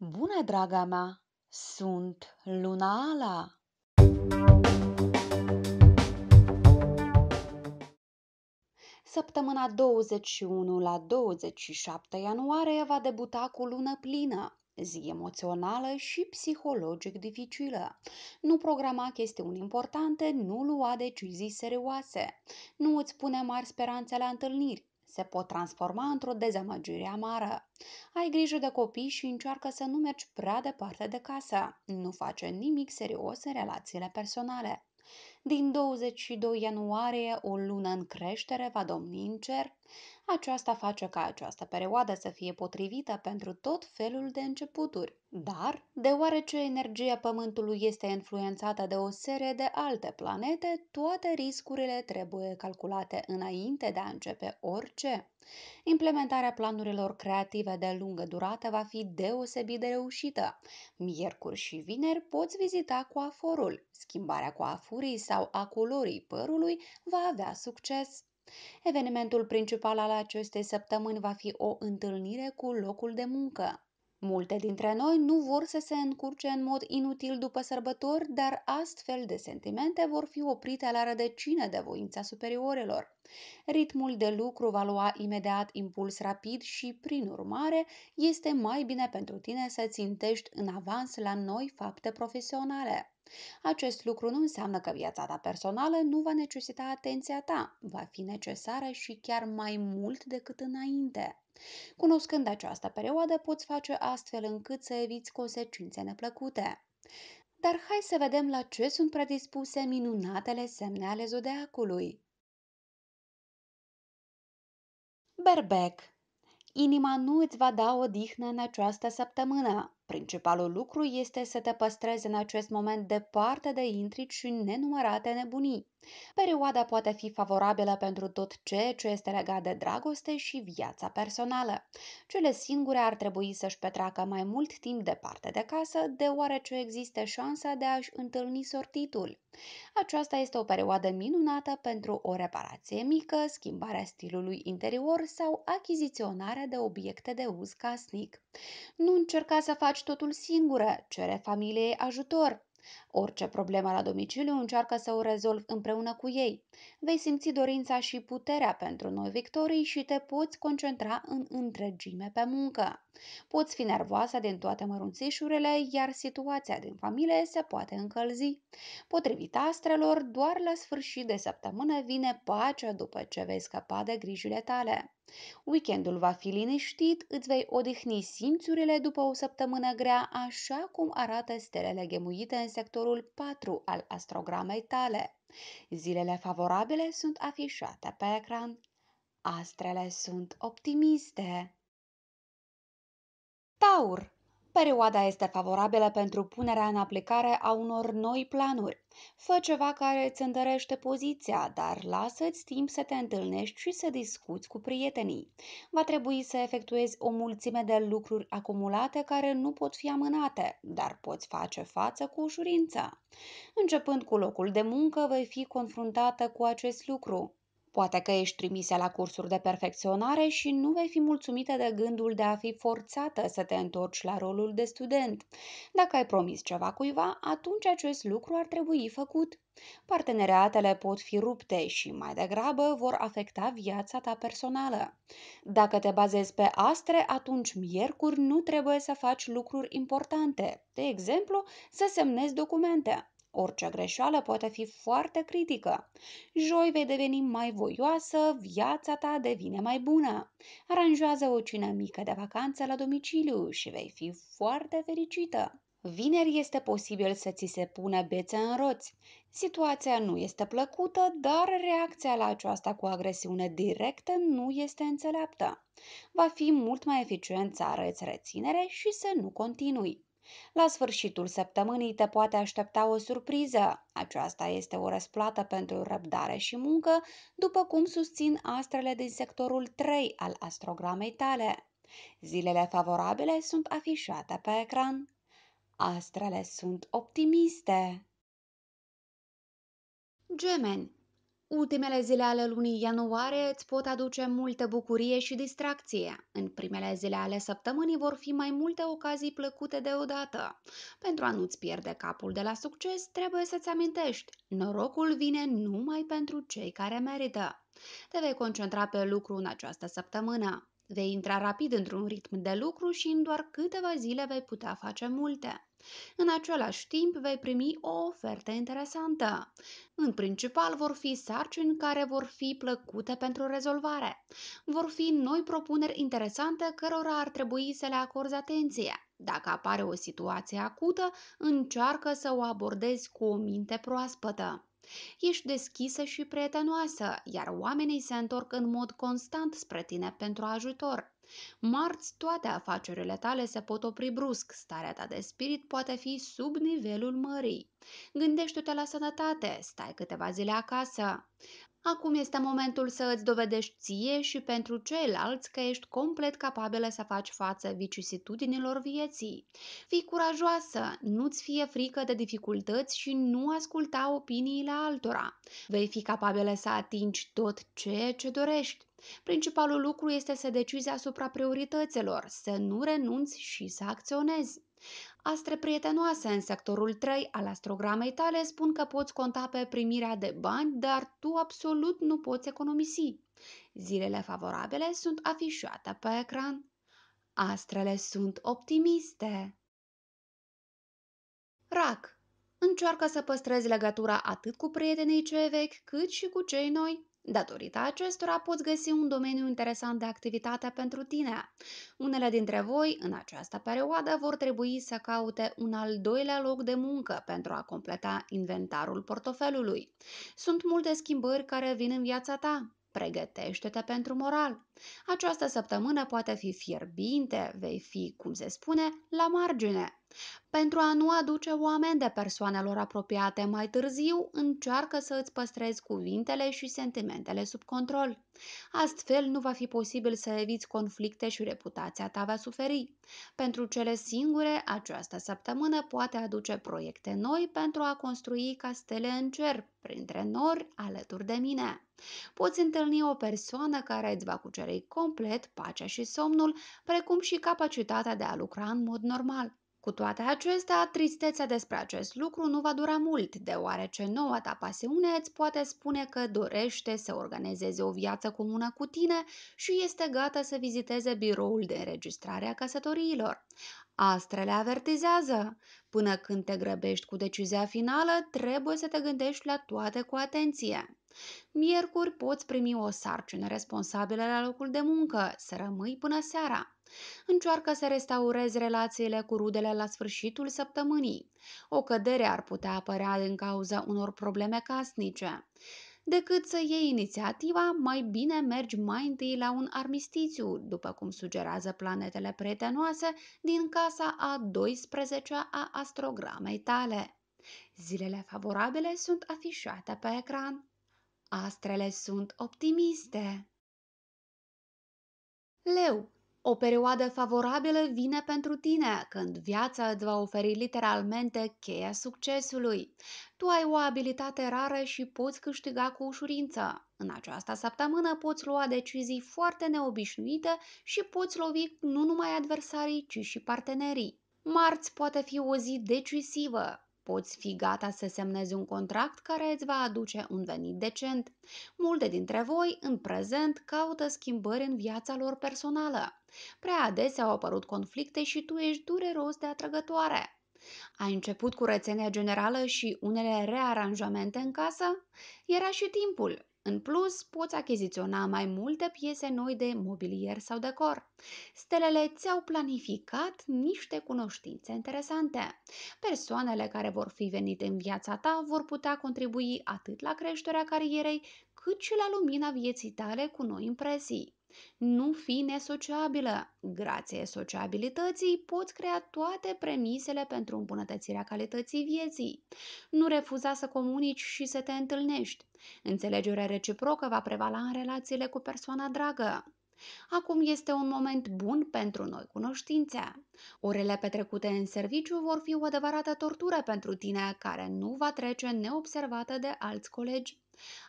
Bună, draga mea! Sunt Luna Ala! Săptămâna 21 la 27 ianuarie va debuta cu lună plină, zi emoțională și psihologic dificilă. Nu programa chestiuni importante, nu lua decizii serioase. Nu îți pune mari speranțe la întâlniri, se pot transforma într-o dezamăgire amară. Ai grijă de copii și încearcă să nu mergi prea departe de casă. Nu face nimic serios în relațiile personale. Din 22 ianuarie, o lună în creștere va domni în cer. Aceasta face ca această perioadă să fie potrivită pentru tot felul de începuturi. Dar, deoarece energia Pământului este influențată de o serie de alte planete, toate riscurile trebuie calculate înainte de a începe orice. Implementarea planurilor creative de lungă durată va fi deosebit de reușită. Miercuri și vineri poți vizita coaforul. Schimbarea coafurii sau a culorii părului va avea succes. Evenimentul principal al acestei săptămâni va fi o întâlnire cu locul de muncă. Multe dintre noi nu vor să se încurce în mod inutil după sărbători, dar astfel de sentimente vor fi oprite la rădăcină de voința superiorilor. Ritmul de lucru va lua imediat impuls rapid și, prin urmare, este mai bine pentru tine să țintești în avans la noi fapte profesionale. Acest lucru nu înseamnă că viața ta personală nu va necesita atenția ta, va fi necesară și chiar mai mult decât înainte. Cunoscând această perioadă, poți face astfel încât să eviți consecințe neplăcute. Dar hai să vedem la ce sunt predispuse minunatele semne ale zodiacului. Berbec Inima nu îți va da odihnă în această săptămână. Principalul lucru este să te păstrezi în acest moment departe de intrici și nenumărate nebunii. Perioada poate fi favorabilă pentru tot ce ce este legat de dragoste și viața personală. Cele singure ar trebui să-și petreacă mai mult timp departe de casă, deoarece există șansa de a-și întâlni sortitul. Aceasta este o perioadă minunată pentru o reparație mică, schimbarea stilului interior sau achiziționarea de obiecte de uz casnic. Nu încerca să faci totul singură, cere familiei ajutor. Orice problemă la domiciliu încearcă să o rezolvi împreună cu ei. Vei simți dorința și puterea pentru noi victorii și te poți concentra în întregime pe muncă. Poți fi nervoasă din toate mărunțișurile, iar situația din familie se poate încălzi. Potrivit astrelor, doar la sfârșit de săptămână vine pacea după ce vei scăpa de grijile tale. Weekendul va fi liniștit, îți vei odihni simțurile după o săptămână grea, așa cum arată stelele gemuite în sectorul 4 al astrogramei tale. Zilele favorabile sunt afișate pe ecran. Astrele sunt optimiste. Taur Perioada este favorabilă pentru punerea în aplicare a unor noi planuri. Fă ceva care îți întărește poziția, dar lasă-ți timp să te întâlnești și să discuți cu prietenii. Va trebui să efectuezi o mulțime de lucruri acumulate care nu pot fi amânate, dar poți face față cu ușurință. Începând cu locul de muncă, vei fi confruntată cu acest lucru. Poate că ești trimisă la cursuri de perfecționare și nu vei fi mulțumită de gândul de a fi forțată să te întorci la rolul de student. Dacă ai promis ceva cuiva, atunci acest lucru ar trebui făcut. Parteneriatele pot fi rupte și mai degrabă vor afecta viața ta personală. Dacă te bazezi pe astre, atunci miercuri nu trebuie să faci lucruri importante, de exemplu, să semnezi documente. Orice greșeală poate fi foarte critică. Joi vei deveni mai voioasă, viața ta devine mai bună. Aranjează o cină mică de vacanță la domiciliu și vei fi foarte fericită. Vineri este posibil să ți se pună bețe în roți. Situația nu este plăcută, dar reacția la aceasta cu agresiune directă nu este înțeleaptă. Va fi mult mai eficient să arăți reținere și să nu continui. La sfârșitul săptămânii te poate aștepta o surpriză. Aceasta este o răsplată pentru răbdare și muncă, după cum susțin astrele din sectorul 3 al astrogramei tale. Zilele favorabile sunt afișate pe ecran. Astrele sunt optimiste. Gemeni Ultimele zile ale lunii ianuarie îți pot aduce multă bucurie și distracție. În primele zile ale săptămânii vor fi mai multe ocazii plăcute deodată. Pentru a nu-ți pierde capul de la succes, trebuie să-ți amintești, norocul vine numai pentru cei care merită. Te vei concentra pe lucru în această săptămână. Vei intra rapid într-un ritm de lucru și în doar câteva zile vei putea face multe. În același timp vei primi o ofertă interesantă. În principal vor fi sarcini care vor fi plăcute pentru rezolvare. Vor fi noi propuneri interesante cărora ar trebui să le acorzi atenție. Dacă apare o situație acută, încearcă să o abordezi cu o minte proaspătă. Ești deschisă și prietenoasă, iar oamenii se întorc în mod constant spre tine pentru ajutor. Marți, toate afacerile tale se pot opri brusc, starea ta de spirit poate fi sub nivelul mării. Gândește-te la sănătate, stai câteva zile acasă. Acum este momentul să îți dovedești ție și pentru ceilalți că ești complet capabilă să faci față vicisitudinilor vieții. Fii curajoasă, nu-ți fie frică de dificultăți și nu asculta opiniile altora. Vei fi capabilă să atingi tot ceea ce dorești. Principalul lucru este să decizi asupra priorităților, să nu renunți și să acționezi. Astre prietenoase în sectorul 3 al astrogramei tale spun că poți conta pe primirea de bani, dar tu absolut nu poți economisi. Zilele favorabile sunt afișate pe ecran. Astrele sunt optimiste. Rac. Încearcă să păstrezi legătura atât cu prietenii cei vechi, cât și cu cei noi. Datorită acestora poți găsi un domeniu interesant de activitate pentru tine. Unele dintre voi, în această perioadă, vor trebui să caute un al doilea loc de muncă pentru a completa inventarul portofelului. Sunt multe schimbări care vin în viața ta, pregătește-te pentru moral. Această săptămână poate fi fierbinte, vei fi, cum se spune, la margine. Pentru a nu aduce oameni de persoanelor apropiate mai târziu, încearcă să îți păstrezi cuvintele și sentimentele sub control. Astfel, nu va fi posibil să eviți conflicte și reputația ta va suferi. Pentru cele singure, această săptămână poate aduce proiecte noi pentru a construi castele în cer, printre nori, alături de mine. Poți întâlni o persoană care îți va cuceri complet pacea și somnul, precum și capacitatea de a lucra în mod normal. Cu toate acestea, tristețea despre acest lucru nu va dura mult, deoarece noua ta pasiune îți poate spune că dorește să organizeze o viață comună cu tine și este gata să viziteze biroul de înregistrare a căsătoriilor. Astrele avertizează. Până când te grăbești cu decizia finală, trebuie să te gândești la toate cu atenție. Miercuri poți primi o sarcină responsabilă la locul de muncă, să rămâi până seara. Încearcă să restaurezi relațiile cu rudele la sfârșitul săptămânii. O cădere ar putea apărea din cauza unor probleme casnice. Decât să iei inițiativa, mai bine mergi mai întâi la un armistițiu, după cum sugerează planetele prietenoase din casa a 12-a a astrogramei tale. Zilele favorabile sunt afișate pe ecran. Astrele sunt optimiste. Leu, o perioadă favorabilă vine pentru tine când viața îți va oferi literalmente cheia succesului. Tu ai o abilitate rară și poți câștiga cu ușurință. În această săptămână poți lua decizii foarte neobișnuite și poți lovi nu numai adversarii, ci și partenerii. Marți poate fi o zi decisivă, poți fi gata să semnezi un contract care îți va aduce un venit decent. Multe dintre voi, în prezent, caută schimbări în viața lor personală. Prea adesea au apărut conflicte și tu ești dureros de atrăgătoare. Ai început cu rețenia generală și unele rearanjamente în casă? Era și timpul. În plus, poți achiziționa mai multe piese noi de mobilier sau decor. Stelele ți-au planificat niște cunoștințe interesante. Persoanele care vor fi venite în viața ta vor putea contribui atât la creșterea carierei, cât și la lumina vieții tale cu noi impresii. Nu fi nesociabilă. Grație sociabilității poți crea toate premisele pentru îmbunătățirea calității vieții. Nu refuza să comunici și să te întâlnești. Înțelegerea reciprocă va prevala în relațiile cu persoana dragă. Acum este un moment bun pentru noi cunoștințe. Orele petrecute în serviciu vor fi o adevărată tortură pentru tine, care nu va trece neobservată de alți colegi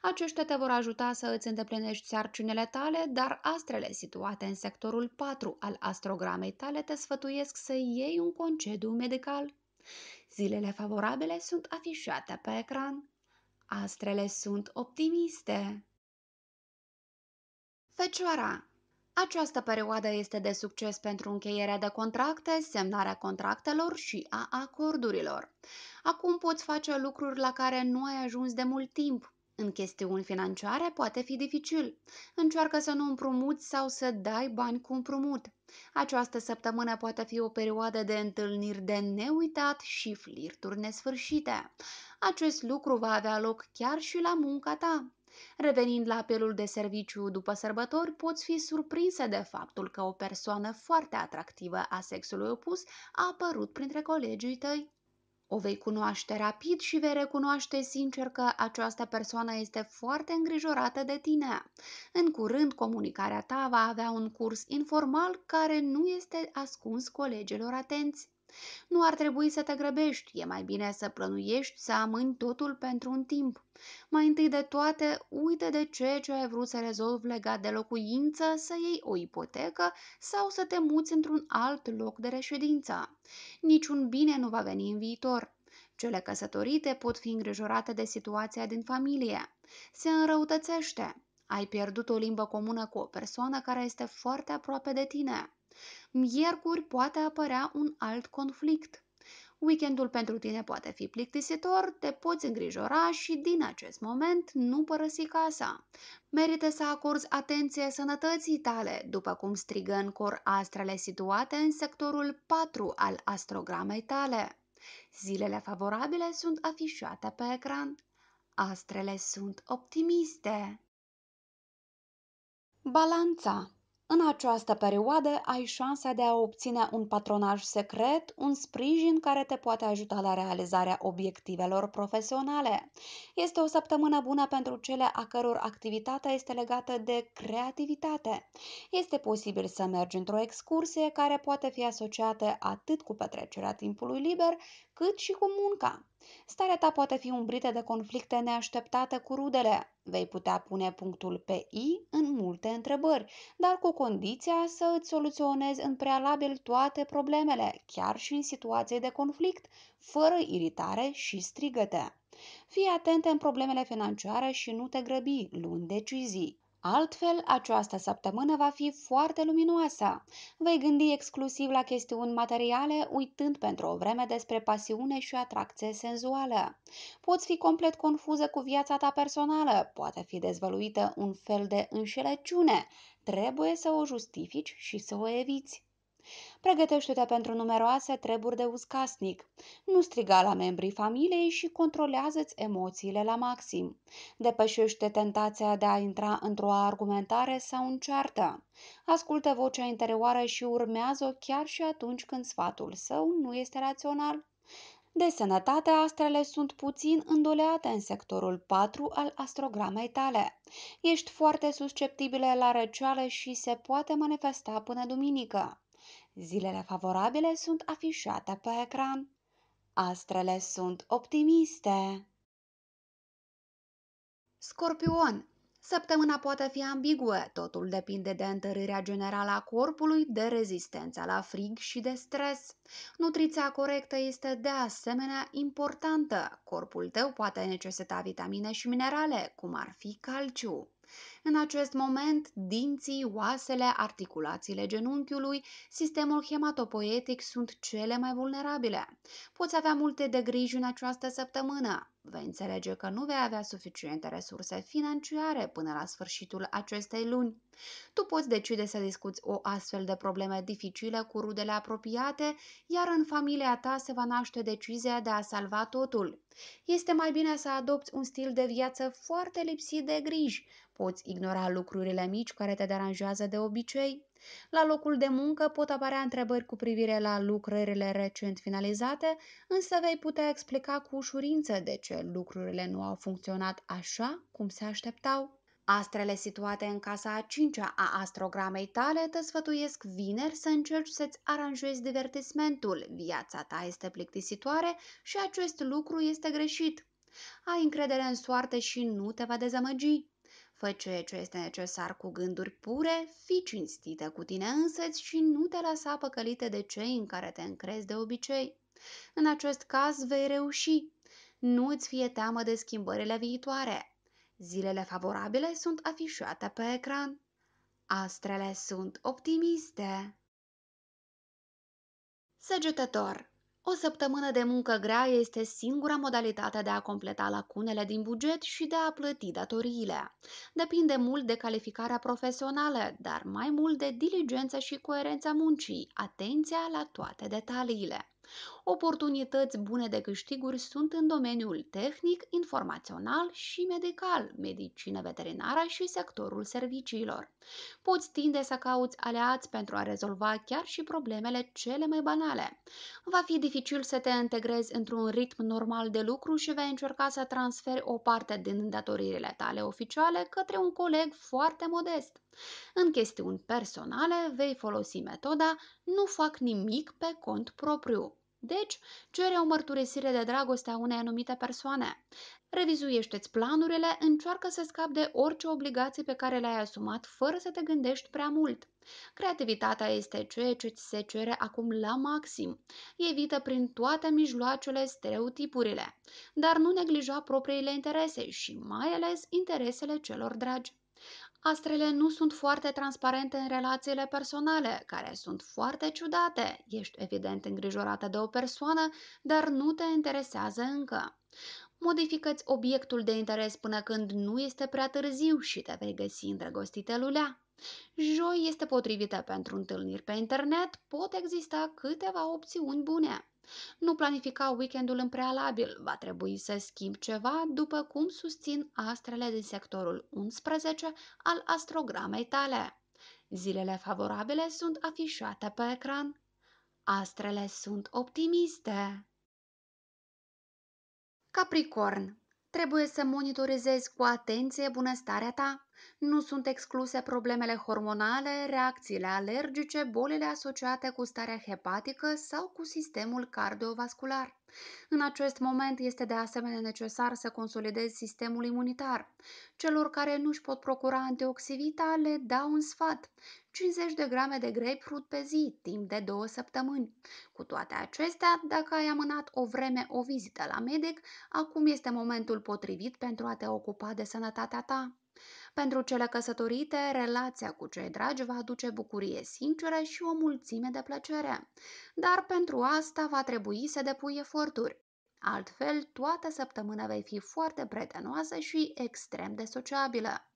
aceștia te vor ajuta să îți îndeplinești sarcinile tale, dar astrele situate în sectorul 4 al astrogramei tale te sfătuiesc să iei un concediu medical. Zilele favorabile sunt afișate pe ecran. Astrele sunt optimiste. Fecioara această perioadă este de succes pentru încheierea de contracte, semnarea contractelor și a acordurilor. Acum poți face lucruri la care nu ai ajuns de mult timp. În chestiuni financiare poate fi dificil. Încearcă să nu împrumuți sau să dai bani cu împrumut. Această săptămână poate fi o perioadă de întâlniri de neuitat și flirturi nesfârșite. Acest lucru va avea loc chiar și la munca ta. Revenind la apelul de serviciu după sărbători, poți fi surprinsă de faptul că o persoană foarte atractivă a sexului opus a apărut printre colegii tăi. O vei cunoaște rapid și vei recunoaște sincer că această persoană este foarte îngrijorată de tine. În curând, comunicarea ta va avea un curs informal care nu este ascuns colegilor atenți. Nu ar trebui să te grăbești, e mai bine să plănuiești, să amâni totul pentru un timp. Mai întâi de toate, uite de ce ce ai vrut să rezolvi legat de locuință, să iei o ipotecă sau să te muți într-un alt loc de reședință. Niciun bine nu va veni în viitor. Cele căsătorite pot fi îngrijorate de situația din familie. Se înrăutățește. Ai pierdut o limbă comună cu o persoană care este foarte aproape de tine. Miercuri poate apărea un alt conflict. Weekendul pentru tine poate fi plictisitor, te poți îngrijora și din acest moment nu părăsi casa. Merită să acorzi atenție sănătății tale, după cum strigă în cor astrele situate în sectorul 4 al astrogramei tale. Zilele favorabile sunt afișate pe ecran. Astrele sunt optimiste. Balanța. În această perioadă ai șansa de a obține un patronaj secret, un sprijin care te poate ajuta la realizarea obiectivelor profesionale. Este o săptămână bună pentru cele a căror activitatea este legată de creativitate. Este posibil să mergi într-o excursie care poate fi asociată atât cu petrecerea timpului liber, cât și cu munca. Starea ta poate fi umbrită de conflicte neașteptate cu rudele. Vei putea pune punctul pe I în multe întrebări, dar cu condiția să îți soluționezi în prealabil toate problemele, chiar și în situații de conflict, fără iritare și strigăte. Fii atent în problemele financiare și nu te grăbi, luând decizii. Altfel, această săptămână va fi foarte luminoasă. Vei gândi exclusiv la chestiuni materiale, uitând pentru o vreme despre pasiune și atracție senzuală. Poți fi complet confuză cu viața ta personală, poate fi dezvăluită un fel de înșelăciune. Trebuie să o justifici și să o eviți. Pregătește-te pentru numeroase treburi de uscasnic. Nu striga la membrii familiei și controlează-ți emoțiile la maxim. Depășește tentația de a intra într-o argumentare sau în ceartă. Ascultă vocea interioară și urmează-o chiar și atunci când sfatul său nu este rațional. De sănătate, astrele sunt puțin îndoleate în sectorul 4 al astrogramei tale. Ești foarte susceptibile la răceală și se poate manifesta până duminică. Zilele favorabile sunt afișate pe ecran. Astrele sunt optimiste. Scorpion. Săptămâna poate fi ambiguă, totul depinde de întărirea generală a corpului, de rezistența la frig și de stres. Nutriția corectă este de asemenea importantă. Corpul tău poate necesita vitamine și minerale, cum ar fi calciu. În acest moment, dinții, oasele, articulațiile genunchiului, sistemul hematopoietic sunt cele mai vulnerabile. Poți avea multe de griji în această săptămână. Vei înțelege că nu vei avea suficiente resurse financiare până la sfârșitul acestei luni. Tu poți decide să discuți o astfel de probleme dificile cu rudele apropiate, iar în familia ta se va naște decizia de a salva totul. Este mai bine să adopți un stil de viață foarte lipsit de griji. Poți ignora lucrurile mici care te deranjează de obicei. La locul de muncă pot apărea întrebări cu privire la lucrările recent finalizate, însă vei putea explica cu ușurință de ce lucrurile nu au funcționat așa cum se așteptau. Astrele situate în casa a cincea a astrogramei tale te sfătuiesc vineri să încerci să-ți aranjezi divertismentul. Viața ta este plictisitoare și acest lucru este greșit. Ai încredere în soartă și nu te va dezamăgi. Fă ceea ce este necesar cu gânduri pure, fi cinstită cu tine însăți și nu te lăsa păcălită de cei în care te încrezi de obicei. În acest caz vei reuși. Nu îți fie teamă de schimbările viitoare. Zilele favorabile sunt afișate pe ecran. Astrele sunt optimiste. Săgetător o săptămână de muncă grea este singura modalitate de a completa lacunele din buget și de a plăti datoriile. Depinde mult de calificarea profesională, dar mai mult de diligență și coerența muncii, atenția la toate detaliile. Oportunități bune de câștiguri sunt în domeniul tehnic, informațional și medical, medicină veterinară și sectorul serviciilor. Poți tinde să cauți aleați pentru a rezolva chiar și problemele cele mai banale. Va fi dificil să te integrezi într-un ritm normal de lucru și vei încerca să transferi o parte din îndatoririle tale oficiale către un coleg foarte modest. În chestiuni personale vei folosi metoda nu fac nimic pe cont propriu. Deci, cere o mărturisire de dragoste a unei anumite persoane. Revizuiește-ți planurile, încearcă să scapi de orice obligații pe care le-ai asumat fără să te gândești prea mult. Creativitatea este ceea ce ți se cere acum la maxim. Evită prin toate mijloacele stereotipurile, dar nu neglija propriile interese și mai ales interesele celor dragi. Astrele nu sunt foarte transparente în relațiile personale, care sunt foarte ciudate. Ești evident îngrijorată de o persoană, dar nu te interesează încă. Modificați obiectul de interes până când nu este prea târziu și te vei găsi îndrăgostită lulea. Joi este potrivită pentru întâlniri pe internet, pot exista câteva opțiuni bune. Nu planifica weekendul în prealabil, va trebui să schimb ceva după cum susțin astrele din sectorul 11 al astrogramei tale. Zilele favorabile sunt afișate pe ecran. Astrele sunt optimiste. Capricorn Trebuie să monitorizezi cu atenție bunăstarea ta. Nu sunt excluse problemele hormonale, reacțiile alergice, bolile asociate cu starea hepatică sau cu sistemul cardiovascular. În acest moment este de asemenea necesar să consolidezi sistemul imunitar. Celor care nu își pot procura antioxivita le dau un sfat. 50 de grame de grapefruit pe zi, timp de două săptămâni. Cu toate acestea, dacă ai amânat o vreme o vizită la medic, acum este momentul potrivit pentru a te ocupa de sănătatea ta. Pentru cele căsătorite, relația cu cei dragi va aduce bucurie sinceră și o mulțime de plăcere. Dar pentru asta va trebui să depui eforturi. Altfel, toată săptămâna vei fi foarte prietenoasă și extrem de sociabilă.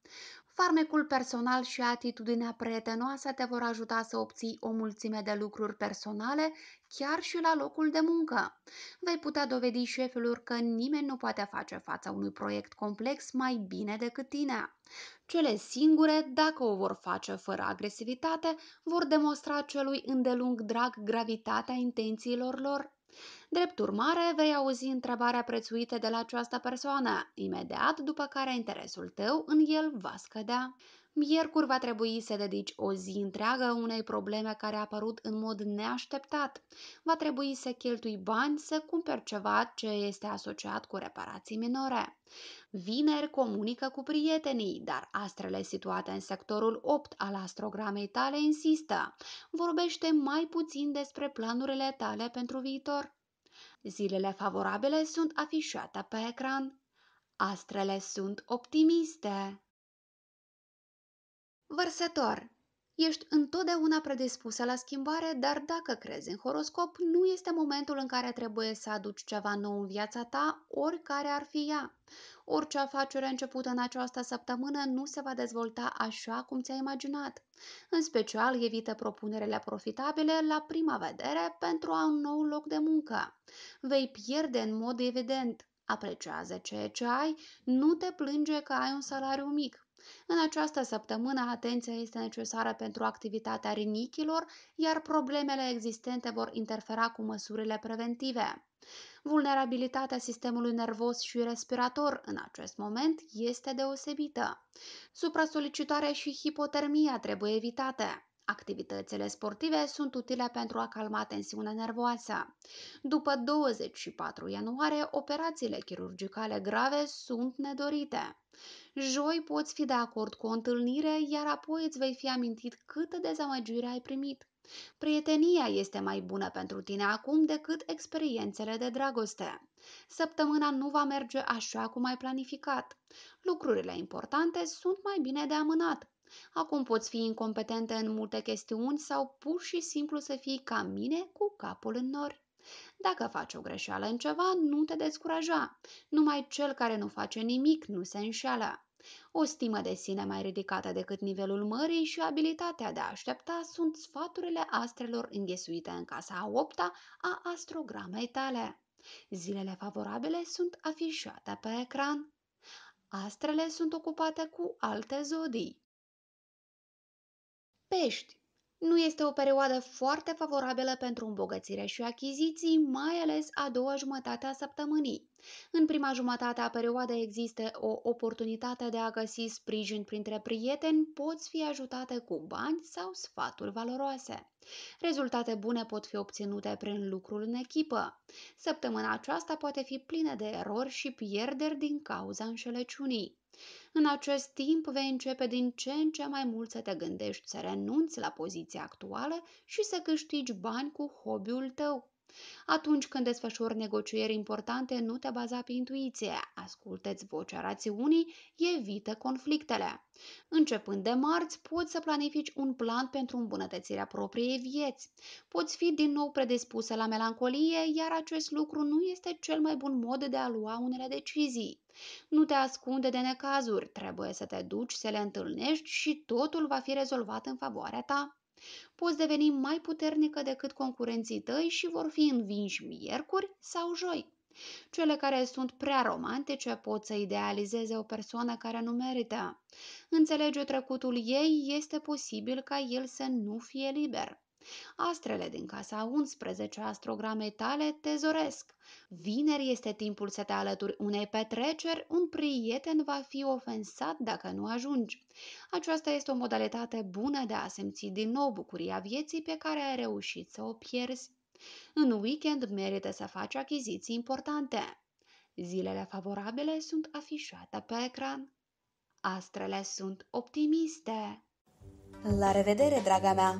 Farmecul personal și atitudinea prietenoasă te vor ajuta să obții o mulțime de lucruri personale chiar și la locul de muncă. Vei putea dovedi șefilor că nimeni nu poate face față unui proiect complex mai bine decât tine. Cele singure, dacă o vor face fără agresivitate, vor demonstra celui îndelung drag gravitatea intențiilor lor Drept urmare, vei auzi întrebarea prețuită de la această persoană, imediat după care interesul tău în el va scădea. Miercuri va trebui să dedici o zi întreagă unei probleme care a apărut în mod neașteptat. Va trebui să cheltui bani să cumperi ceva ce este asociat cu reparații minore. Vineri comunică cu prietenii, dar astrele situate în sectorul 8 al astrogramei tale insistă. Vorbește mai puțin despre planurile tale pentru viitor. Zilele favorabile sunt afișate pe ecran. Astrele sunt optimiste. Vărsător Ești întotdeauna predispusă la schimbare, dar dacă crezi în horoscop, nu este momentul în care trebuie să aduci ceva nou în viața ta, oricare ar fi ea. Orice afacere începută în această săptămână nu se va dezvolta așa cum ți-ai imaginat. În special, evită propunerile profitabile la prima vedere pentru a un nou loc de muncă. Vei pierde în mod evident. Apreciază ceea ce ai, nu te plânge că ai un salariu mic. În această săptămână, atenția este necesară pentru activitatea rinichilor, iar problemele existente vor interfera cu măsurile preventive. Vulnerabilitatea sistemului nervos și respirator în acest moment este deosebită. supra și hipotermia trebuie evitate. Activitățile sportive sunt utile pentru a calma tensiunea nervoasă. După 24 ianuarie, operațiile chirurgicale grave sunt nedorite. Joi poți fi de acord cu o întâlnire, iar apoi îți vei fi amintit câtă dezamăgire ai primit. Prietenia este mai bună pentru tine acum decât experiențele de dragoste. Săptămâna nu va merge așa cum ai planificat. Lucrurile importante sunt mai bine de amânat. Acum poți fi incompetente în multe chestiuni sau pur și simplu să fii ca mine cu capul în nori. Dacă faci o greșeală în ceva, nu te descuraja. Numai cel care nu face nimic nu se înșeală. O stimă de sine mai ridicată decât nivelul mării și abilitatea de a aștepta sunt sfaturile astrelor înghesuite în casa a opta a astrogramei tale. Zilele favorabile sunt afișate pe ecran. Astrele sunt ocupate cu alte zodii. Pești nu este o perioadă foarte favorabilă pentru îmbogățire și achiziții, mai ales a doua jumătate a săptămânii. În prima jumătate a perioadei există o oportunitate de a găsi sprijin printre prieteni, poți fi ajutate cu bani sau sfaturi valoroase. Rezultate bune pot fi obținute prin lucrul în echipă. Săptămâna aceasta poate fi plină de erori și pierderi din cauza înșelăciunii. În acest timp vei începe din ce în ce mai mult să te gândești să renunți la poziția actuală și să câștigi bani cu hobby-ul tău. Atunci când desfășori negocieri importante, nu te baza pe intuiție, Ascultă-ți vocea rațiunii, evită conflictele. Începând de marți, poți să planifici un plan pentru îmbunătățirea propriei vieți. Poți fi din nou predispusă la melancolie, iar acest lucru nu este cel mai bun mod de a lua unele decizii. Nu te ascunde de necazuri, trebuie să te duci să le întâlnești și totul va fi rezolvat în favoarea ta. Poți deveni mai puternică decât concurenții tăi și vor fi învinși miercuri sau joi. Cele care sunt prea romantice pot să idealizeze o persoană care nu merită. Înțelege trecutul ei, este posibil ca el să nu fie liber. Astrele din casa 11 astrograme tale te zoresc. Vineri este timpul să te alături unei petreceri, un prieten va fi ofensat dacă nu ajungi. Aceasta este o modalitate bună de a simți din nou bucuria vieții pe care ai reușit să o pierzi. În weekend merită să faci achiziții importante. Zilele favorabile sunt afișate pe ecran. Astrele sunt optimiste. La revedere, draga mea!